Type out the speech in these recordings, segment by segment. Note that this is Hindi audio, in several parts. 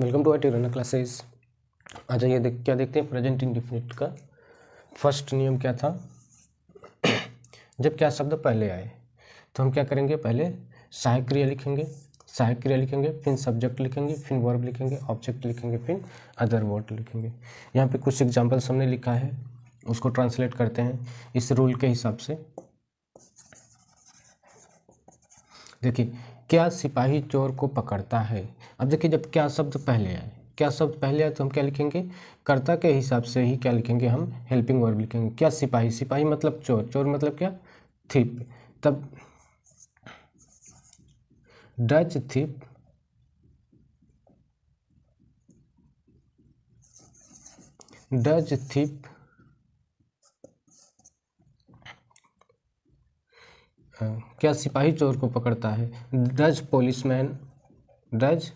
वेलकम टू आई टेराना क्लासेस आ ये देख क्या देखते हैं प्रेजेंट इंडिफिनिट का फर्स्ट नियम क्या था जब क्या शब्द पहले आए तो हम क्या करेंगे पहले सहायक क्रिया लिखेंगे सहायक क्रिया लिखेंगे फिर सब्जेक्ट लिखेंगे फिर वर्ब लिखेंगे ऑब्जेक्ट लिखेंगे फिर अदर वर्ड लिखेंगे यहाँ पे कुछ एग्जाम्पल्स हमने लिखा है उसको ट्रांसलेट करते हैं इस रूल के हिसाब से देखिए क्या सिपाही चोर को पकड़ता है अब देखिए जब क्या शब्द पहले आए क्या शब्द पहले आए तो हम क्या लिखेंगे कर्ता के हिसाब से ही क्या लिखेंगे हम हेल्पिंग वर्ब लिखेंगे क्या सिपाही सिपाही मतलब चोर चोर मतलब क्या थिप तब डच थिप डच थिप क्या सिपाही चोर को पकड़ता है does policeman does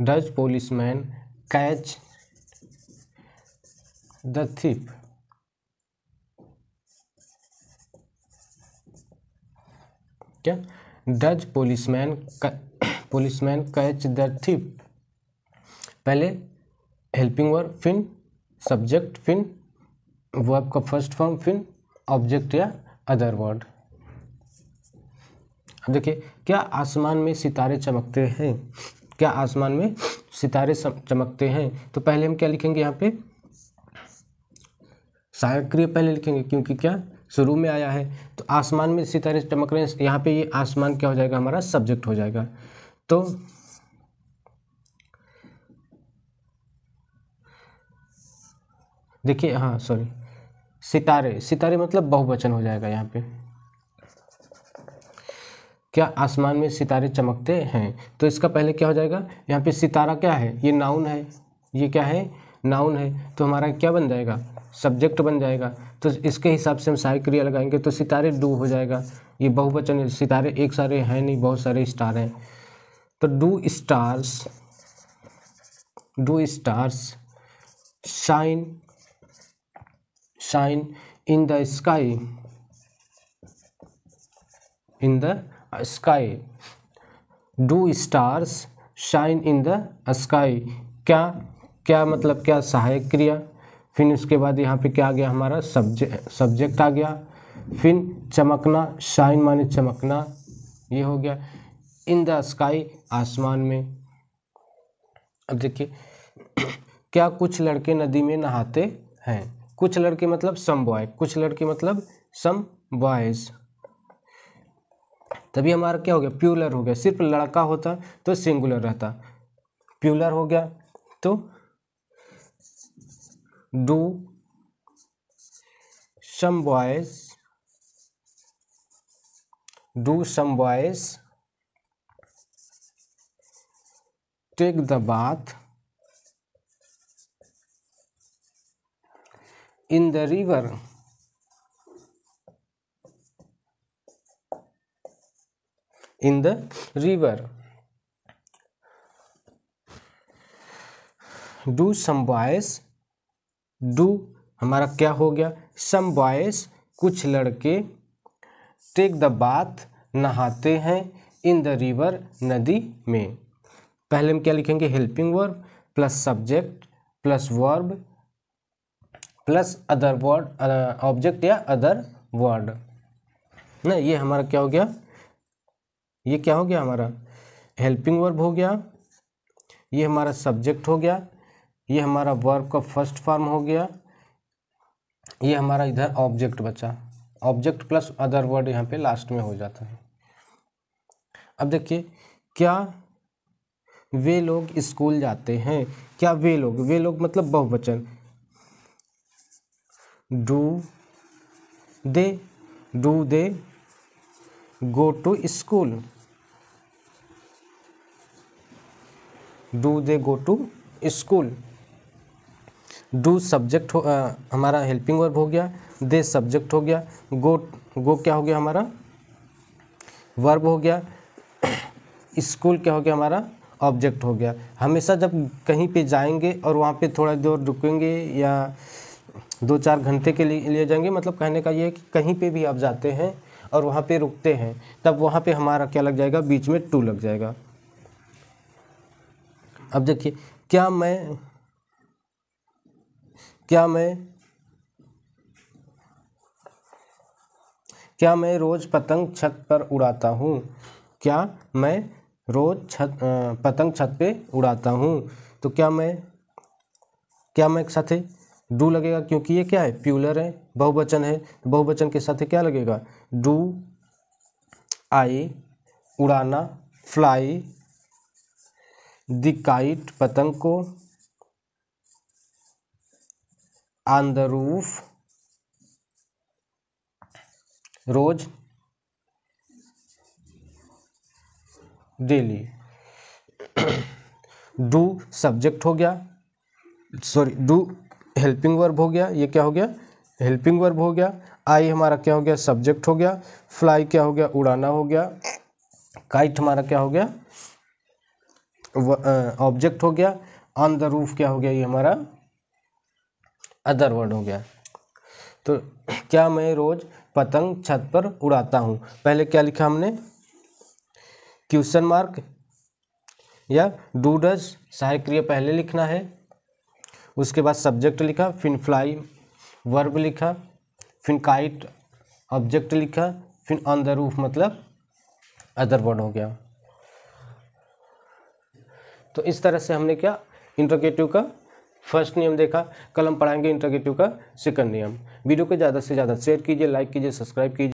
does policeman catch the thief क्या does policeman policeman catch the thief पहले हेल्पिंग वर्ब फिन सब्जेक्ट फिन वर्ब का फर्स्ट फॉर्म फिन ऑब्जेक्ट या अदर वर्ड अब देखिए क्या आसमान में सितारे चमकते हैं क्या आसमान में सितारे चमकते हैं तो पहले हम क्या लिखेंगे यहाँ पे सहायक क्रिया पहले लिखेंगे क्योंकि क्या शुरू में आया है तो आसमान में सितारे चमक रहे हैं यहाँ पे ये आसमान क्या हो जाएगा हमारा सब्जेक्ट हो जाएगा तो देखिए हाँ सॉरी सितारे सितारे मतलब बहुवचन हो जाएगा यहाँ पे क्या आसमान में सितारे चमकते हैं तो इसका पहले क्या हो जाएगा यहाँ पे सितारा क्या है ये नाउन है ये क्या है नाउन है तो हमारा क्या बन जाएगा सब्जेक्ट बन जाएगा तो इसके हिसाब से हम सारी क्रिया लगाएंगे तो सितारे डू हो जाएगा ये बहुवचन सितारे एक सारे हैं नहीं बहुत सारे स्टार हैं तो do stars do stars shine shine in the sky in the sky do stars shine in the sky क्या क्या मतलब क्या सहायक क्रिया फिर उसके बाद यहाँ पे क्या आ गया हमारा सब्जेक्ट सब्जेक्ट आ गया फिर चमकना शाइन माने चमकना ये हो गया इन द स्काई आसमान में अब देखिए क्या कुछ लड़के नदी में नहाते हैं कुछ लड़के मतलब सम बॉय कुछ लड़के मतलब सम बॉयज़ तभी हमारा क्या हो गया प्यूलर हो गया सिर्फ लड़का होता तो सिंगुलर रहता प्यूलर हो गया तो do some boys do some boys take the bath in the river in the river do some boys do हमारा क्या हो गया सम बॉयस कुछ लड़के टेक द बाथ नहाते हैं इन द रिवर नदी में पहले हम क्या लिखेंगे helping verb plus subject plus verb plus other word object या अदर वर्ड ना ये हमारा क्या हो गया ये क्या हो गया हमारा हेल्पिंग वर्ब हो गया ये हमारा सब्जेक्ट हो गया ये हमारा वर्ब का फर्स्ट फॉर्म हो गया ये हमारा इधर ऑब्जेक्ट बचा ऑब्जेक्ट प्लस अदर वर्ड यहाँ पे लास्ट में हो जाता है अब देखिए क्या वे लोग स्कूल जाते हैं क्या वे लोग वे लोग मतलब बहुवचन do they do they go to school do they go to school do subject हो आ, हमारा हेल्पिंग वर्ब हो गया दे सब्जेक्ट हो गया गो गो क्या हो गया हमारा वर्ब हो गया स्कूल क्या हो गया हमारा ऑब्जेक्ट हो गया हमेशा जब कहीं पे जाएंगे और वहाँ पे थोड़ा देर रुकेंगे या दो चार घंटे के लिए लिए जाएंगे मतलब कहने का ये है कि कहीं पे भी आप जाते हैं और वहाँ पे रुकते हैं तब वहाँ पे हमारा क्या लग जाएगा बीच में टू लग जाएगा अब देखिए क्या मैं क्या मैं क्या मैं रोज़ पतंग छत पर उड़ाता हूँ क्या मैं रोज़ छत पतंग छत पे उड़ाता हूँ तो क्या मैं क्या मैं एक साथ डू लगेगा क्योंकि ये क्या है प्यूलर है बहुवचन है बहुवचन के साथ क्या लगेगा डू आई उड़ाना फ्लाई दिकाइट पतंग को ऑन द रूफ रोज डेली डू सब्जेक्ट हो गया सॉरी डू हेल्पिंग वर्ब हो गया ये क्या हो गया हेल्पिंग वर्ब हो गया आई हमारा क्या हो गया सब्जेक्ट हो गया फ्लाई क्या हो गया उड़ाना हो गया काइट हमारा क्या हो गया ऑब्जेक्ट हो गया ऑन द रूफ क्या हो गया ये हमारा अदर वर्ड हो गया तो क्या मैं रोज़ पतंग छत पर उड़ाता हूँ पहले क्या लिखा हमने क्वेश्चन मार्क या डू डज सहायक क्रिया पहले लिखना है उसके बाद सब्जेक्ट लिखा फिर फ्लाई वर्ब लिखा फिर काइट ऑब्जेक्ट लिखा फिर ऑन द रूफ मतलब अदर वर्ड हो गया तो इस तरह से हमने क्या इंटरगेटिव का फर्स्ट नियम देखा कल हम पढ़ाएंगे इंटरगेटिव का सेकंड नियम वीडियो को ज़्यादा से ज़्यादा शेयर कीजिए लाइक कीजिए सब्सक्राइब कीजिए